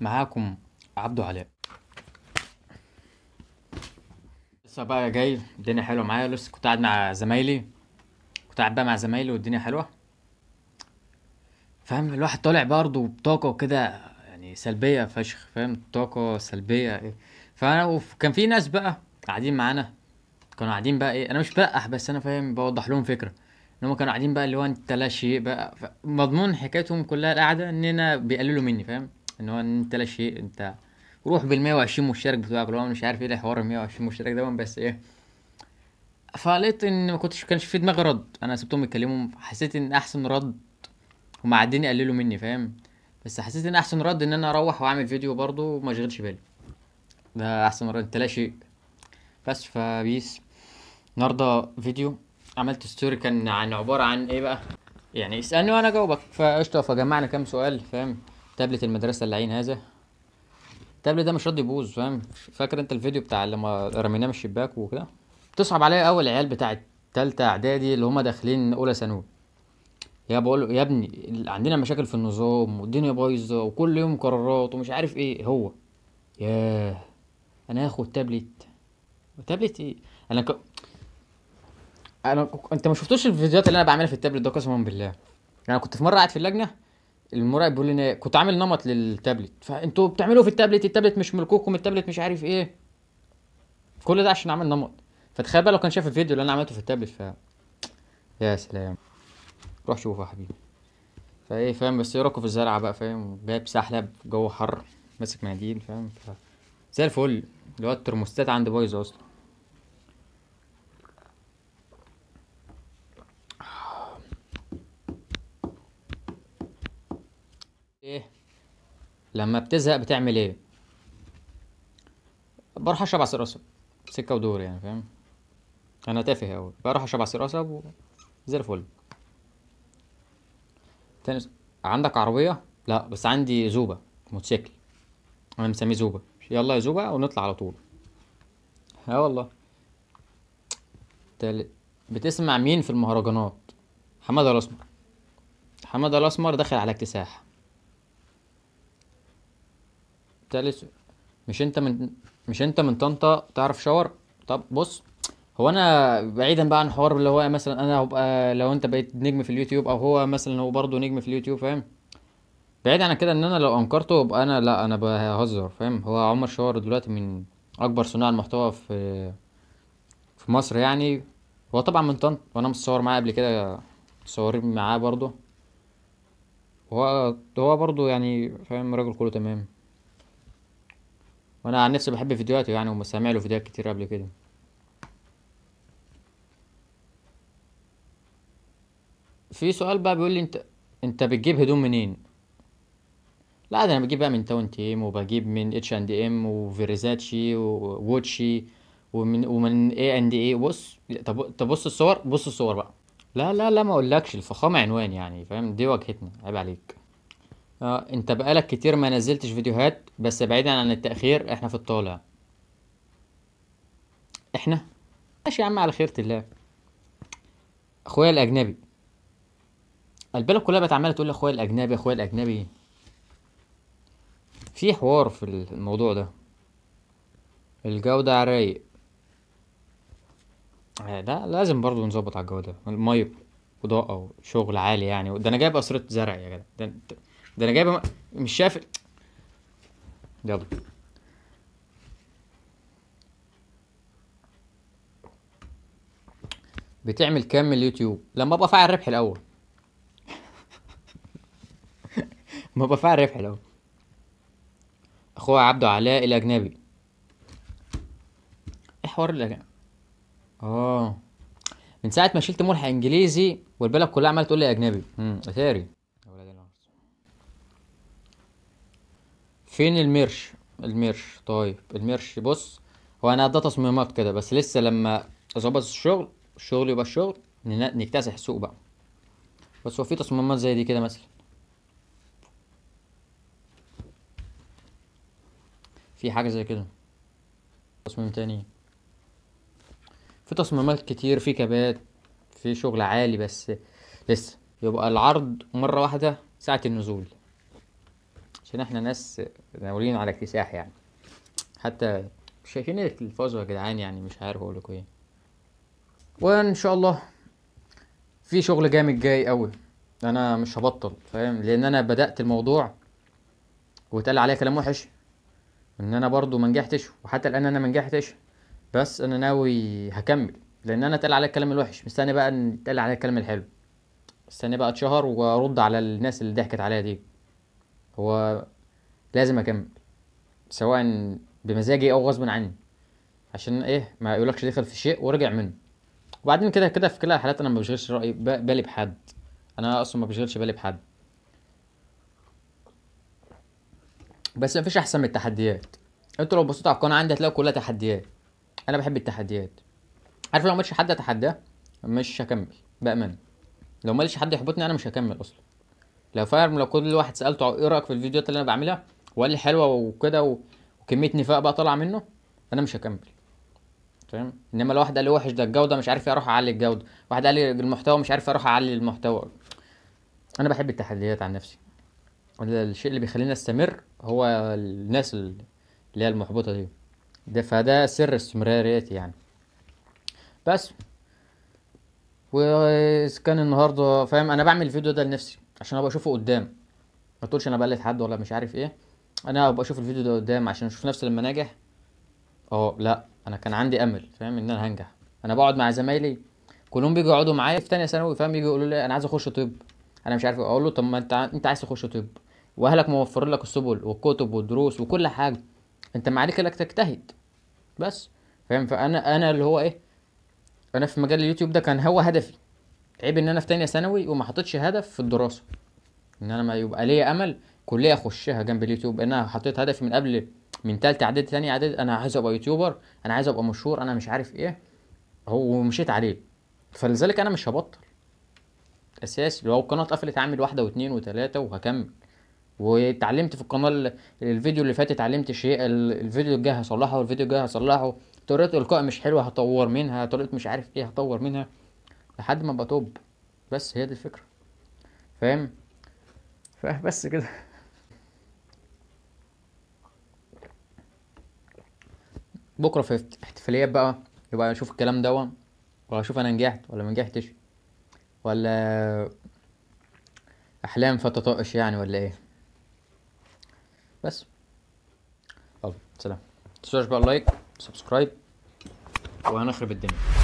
معاكم عبدو علاء لسه بقى جاي الدنيا حلوه معايا لسه كنت قاعد مع زمايلي كنت قاعد بقى مع زمايلي والدنيا حلوه فاهم الواحد طالع برضه بطاقه كده يعني سلبيه فشخ فاهم طاقه سلبيه فانا وكان في ناس بقى قاعدين معانا كانوا قاعدين بقى ايه انا مش بقح بس انا فاهم بوضح لهم فكره ان هم كانوا قاعدين بقى اللي هو انت لا شيء بقى مضمون حكايتهم كلها القعده اننا بيقللوا مني فاهم ان هو انت لا شيء انت روح بال 120 مشترك بتوعك لو هو مش عارف ايه الحوار ال 120 مشترك ده بس ايه فلقيت ان ما كنتش كانش في دماغي رد انا سبتهم يتكلموا حسيت ان احسن رد هما قاعدين يقللوا مني فاهم بس حسيت ان احسن رد ان انا اروح واعمل فيديو برضه وما اشغلش بالي ده احسن رد انت لا شيء بس فبيس النهارده فيديو عملت ستوري كان عن عباره عن ايه بقى يعني اسالني وانا اجاوبك فقشطه فجمعنا كام سؤال فاهم تابلت المدرسه اللعين هذا التابلت ده مش راضي يبوظ فاهم فاكر انت الفيديو بتاع لما رميناه من الشباك وكده تصعب عليا اول العيال بتاعه تالتة اعدادي اللي هما داخلين اولى ثانوي يا بقول يا ابني عندنا مشاكل في النظام والدنيا بايظه وكل يوم قرارات ومش عارف ايه هو ياه انا هاخد تابلت تابلت ايه انا ك... انا انت ما شفتوش الفيديوهات اللي انا بعملها في التابلت ده قسما بالله يعني انا كنت في مره قاعد في اللجنه المراقب بيقول لنا كنت عامل نمط للتابلت فانتوا بتعملوا في التابلت التابلت مش ملككم التابلت مش عارف ايه كل ده عشان اعمل نمط فتخيل بقى لو كان شاف الفيديو اللي انا عملته في التابلت ف يا سلام روح شوفه يا حبيبي فايه فاهم بس ايه في الزرعه بقى فاهم جايب سحلب جوه حر ماسك مناديل فاهم ف... زي الفل اللي هو الترموستات عندي بايظه اصلا ايه لما بتزهق بتعمل ايه بروح اشرب عصير قصب سكه ودور يعني فاهم انا تافه اوي بروح اشرب عصير قصب وزي الفل تاني عندك عربيه لا بس عندي زوبه موتوسيكل انا مسميه زوبه يلا يا زوبه ونطلع على طول اه والله تالت بتسمع مين في المهرجانات حماده الاسمر حماده الاسمر داخل على اكتساح تالت مش انت من مش انت من طنطا تعرف شاور طب بص هو انا بعيدا بقى عن حوار اللي هو مثلا انا هبقى لو انت بقيت نجم في اليوتيوب او هو مثلا هو برضه نجم في اليوتيوب فاهم بعيد عن كده ان انا لو انكرته يبقى انا لا انا بهزر فاهم هو عمر شاور دلوقتي من اكبر صناع المحتوى في في مصر يعني هو طبعا من طنطا وانا متصور معاه قبل كده متصورين معاه برضه هو هو برضه يعني فاهم راجل كله تمام وانا عن نفسي بحب فيديوهاته يعني ومسامع له فيديوهات كتير قبل كده في سؤال بقى بيقول لي انت انت بتجيب هدوم منين لا ده انا بجيب بقى من تاون تيم وبجيب من اتش اند ام وفيريزاتشي ووتشي ومن ومن اي اند اي بص طب طب بص الصور بص الصور بقى لا لا لا ما اقولكش الفخامه عنوان يعني فاهم دي واجهتنا عيب عليك اه انت بقالك كتير ما نزلتش فيديوهات بس بعيدا عن التأخير احنا في الطالع احنا ماشي يا عم على خيرة الله اخويا الاجنبي البلد كلها بقت عماله تقول اخويا الاجنبي اخويا الاجنبي في حوار في الموضوع ده الجودة رايق ده آه، لازم برضو نظبط على الجودة الميه وضاءة وشغل عالي يعني ده انا جايب قصرة زرع يا جدع ده ده انا جايبه مش شايف يلا بتعمل كام من اليوتيوب لما ابقى فاعل ربح الاول ما ابقى فاعل ربح الاول اخويا عبده علاء الاجنبي ايه حوار الاجنبي اه من ساعه ما شلت ملحق انجليزي والبلد كلها عماله تقول لي اجنبي امم اتاري فين الميرش الميرش طيب الميرش بص هو انا ده تصميمات كده بس لسه لما اظبط الشغل الشغل يبقى الشغل نكتسح السوق بقى بس هو في تصميمات زي دي كده مثلا في حاجه زي كده تصميم تاني في تصميمات كتير في كبات في شغل عالي بس لسه يبقى العرض مره واحده ساعه النزول عشان احنا ناس ناويين على اكتساح يعني حتى شايفين إيه التلفاز يا جدعان يعني مش عارف اقول لكم ايه وان شاء الله في شغل جامد جاي قوي انا مش هبطل فاهم لان انا بدات الموضوع واتقال عليا كلام وحش ان انا برضو ما نجحتش وحتى الان انا ما نجحتش بس انا ناوي هكمل لان انا اتقال عليا الكلام الوحش مستني بقى ان يتقال عليا الكلام الحلو مستني بقى اتشهر وارد على الناس اللي ضحكت عليا دي هو لازم اكمل سواء بمزاجي او غصب عني عشان ايه ما يقولكش دخل في شيء ورجع منه وبعدين كده كده في كل الحالات انا ما بشغلش رايي بالي بحد انا اصلا ما بشغلش بالي بحد بس مفيش احسن من التحديات انتوا لو بصيتوا على القناه عندي هتلاقوا كلها تحديات انا بحب التحديات عارف لو ماليش حد اتحداه مش هكمل بامان لو ماليش حد يحبطني انا مش هكمل اصلا لو فاهم لو كل واحد سالته ايه رايك في الفيديوهات اللي انا بعملها وقال لي حلوه وكده وكميه نفاق بقى طالعه منه انا مش هكمل تمام انما لو واحد قال لي وحش ده الجوده مش عارف اروح اعلي الجوده واحد قال لي المحتوى مش عارف اروح اعلي المحتوى انا بحب التحديات عن نفسي الشيء اللي بيخليني استمر هو الناس اللي هي المحبطه دي ده فده سر استمراريتي يعني بس وكان النهارده فاهم انا بعمل الفيديو ده لنفسي عشان ابقى اشوفه قدام ما تقولش انا بقلد حد ولا مش عارف ايه انا ابقى اشوف الفيديو ده قدام عشان اشوف نفسي لما ناجح اه لا انا كان عندي امل فاهم ان انا هنجح انا بقعد مع زمايلي كلهم بيجوا يقعدوا معايا في ثانيه ثانوي فاهم يجوا يقولوا لي انا عايز اخش طب انا مش عارف اقول له طب ما انت انت عايز تخش طب واهلك موفرين لك السبل والكتب والدروس وكل حاجه انت ما عليك انك تجتهد بس فاهم فانا انا اللي هو ايه انا في مجال اليوتيوب ده كان هو هدفي عيب ان انا في تانية ثانوي وما حطيتش هدف في الدراسه ان انا ما يبقى ليا امل كليه اخشها جنب اليوتيوب انا حطيت هدفي من قبل من تالتة اعدادي تانية اعدادي انا عايز ابقى يوتيوبر انا عايز ابقى مشهور انا مش عارف ايه هو ومشيت عليه فلذلك انا مش هبطل اساسي لو القناه اتقفلت هعمل واحده واثنين وثلاثه وهكمل واتعلمت في القناه الفيديو اللي فات اتعلمت شيء الفيديو الجاي هصلحه والفيديو الجاي هصلحه طريقه القاء مش حلوه هطور منها طريقه مش عارف ايه هطور منها لحد ما ابقى توب بس هي دي الفكره فاهم فبس كده بكره في احتفاليات بقى يبقى اشوف الكلام دوا واشوف انا نجحت ولا ما نجحتش ولا احلام فتى يعني ولا ايه بس يلا سلام متنسوش بقى اللايك سبسكرايب وهنخرب الدنيا